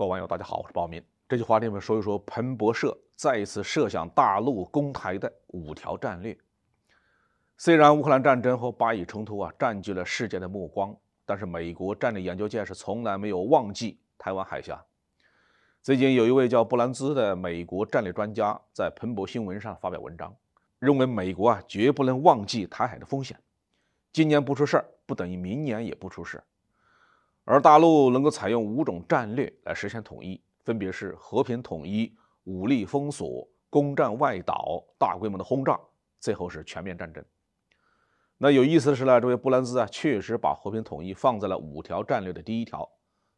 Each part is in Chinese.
各位网友，大家好，我是鲍明。这期话题我们说一说彭博社再一次设想大陆攻台的五条战略。虽然乌克兰战争和巴以冲突啊占据了世界的目光，但是美国战略研究界是从来没有忘记台湾海峡。最近有一位叫布兰兹的美国战略专家在彭博新闻上发表文章，认为美国啊绝不能忘记台海的风险。今年不出事儿，不等于明年也不出事。而大陆能够采用五种战略来实现统一，分别是和平统一、武力封锁、攻占外岛、大规模的轰炸，最后是全面战争。那有意思的是呢，这位布兰兹啊，确实把和平统一放在了五条战略的第一条，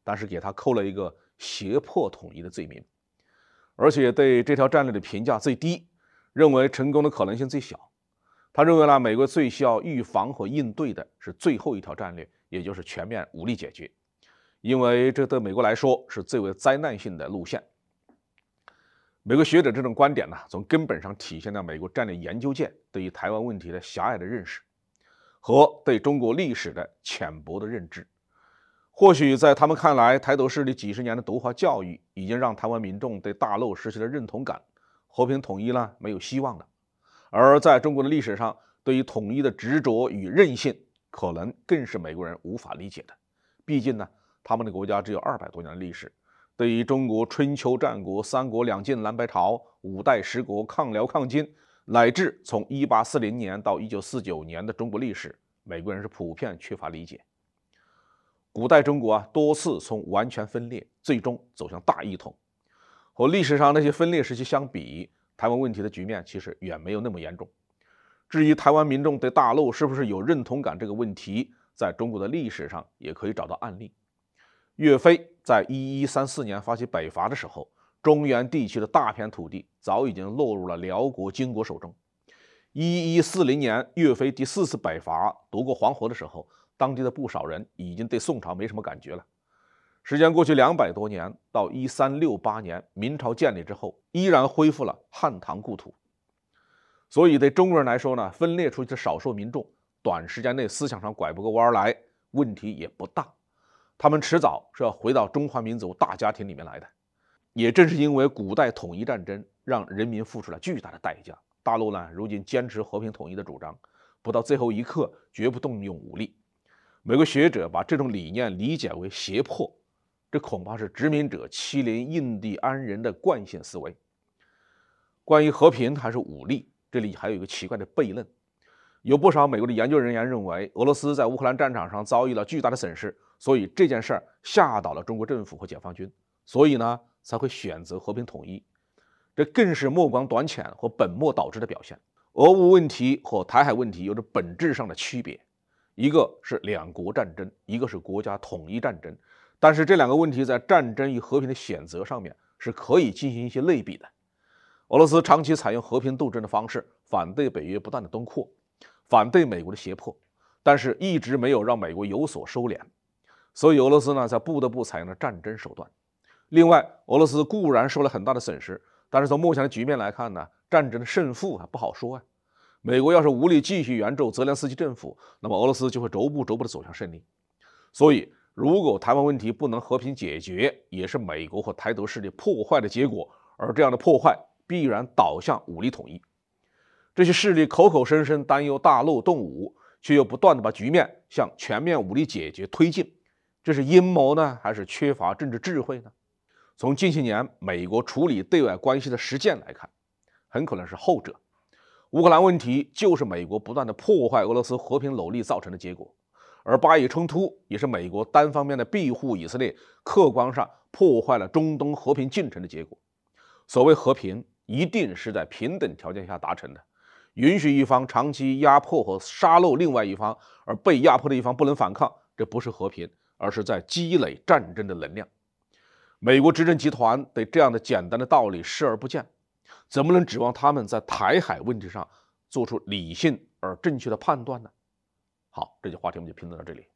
但是给他扣了一个胁迫统一的罪名，而且对这条战略的评价最低，认为成功的可能性最小。他认为呢，美国最需要预防和应对的是最后一条战略，也就是全面武力解决。因为这对美国来说是最为灾难性的路线。美国学者这种观点呢，从根本上体现了美国战略研究界对于台湾问题的狭隘的认识和对中国历史的浅薄的认知。或许在他们看来，台独势力几十年的毒化教育已经让台湾民众对大陆失去了认同感，和平统一呢没有希望了。而在中国的历史上，对于统一的执着与韧性，可能更是美国人无法理解的。毕竟呢。他们的国家只有二百多年的历史，对于中国春秋战国、三国两晋、南北朝、五代十国、抗辽抗金，乃至从一八四零年到一九四九年的中国历史，美国人是普遍缺乏理解。古代中国啊，多次从完全分裂最终走向大一统，和历史上那些分裂时期相比，台湾问题的局面其实远没有那么严重。至于台湾民众对大陆是不是有认同感这个问题，在中国的历史上也可以找到案例。岳飞在一一三四年发起北伐的时候，中原地区的大片土地早已经落入了辽国、金国手中。一一四零年，岳飞第四次北伐夺过黄河的时候，当地的不少人已经对宋朝没什么感觉了。时间过去两百多年，到一三六八年，明朝建立之后，依然恢复了汉唐故土。所以，对中国人来说呢，分裂出去的少数民族，短时间内思想上拐不过弯来，问题也不大。他们迟早是要回到中华民族大家庭里面来的。也正是因为古代统一战争让人民付出了巨大的代价，大陆呢如今坚持和平统一的主张，不到最后一刻绝不动用武力。美国学者把这种理念理解为胁迫，这恐怕是殖民者欺凌印第安人的惯性思维。关于和平还是武力，这里还有一个奇怪的悖论：有不少美国的研究人员认为，俄罗斯在乌克兰战场上遭遇了巨大的损失。所以这件事儿吓倒了中国政府和解放军，所以呢才会选择和平统一，这更是目光短浅和本末倒置的表现。俄乌问题和台海问题有着本质上的区别，一个是两国战争，一个是国家统一战争。但是这两个问题在战争与和平的选择上面是可以进行一些类比的。俄罗斯长期采用和平斗争的方式反对北约不断的东扩，反对美国的胁迫，但是一直没有让美国有所收敛。所以俄罗斯呢才不得不采用了战争手段。另外，俄罗斯固然受了很大的损失，但是从目前的局面来看呢，战争的胜负还不好说啊。美国要是无力继续援助泽连斯基政府，那么俄罗斯就会逐步逐步的走向胜利。所以，如果台湾问题不能和平解决，也是美国和台独势力破坏的结果，而这样的破坏必然导向武力统一。这些势力口口声声担忧大陆动武，却又不断的把局面向全面武力解决推进。这是阴谋呢，还是缺乏政治智慧呢？从近些年美国处理对外关系的实践来看，很可能是后者。乌克兰问题就是美国不断的破坏俄罗斯和平努力造成的结果，而巴以冲突也是美国单方面的庇护以色列，客观上破坏了中东和平进程的结果。所谓和平，一定是在平等条件下达成的，允许一方长期压迫和杀戮另外一方，而被压迫的一方不能反抗，这不是和平。而是在积累战争的能量。美国执政集团对这样的简单的道理视而不见，怎么能指望他们在台海问题上做出理性而正确的判断呢？好，这期话题我们就评论到这里。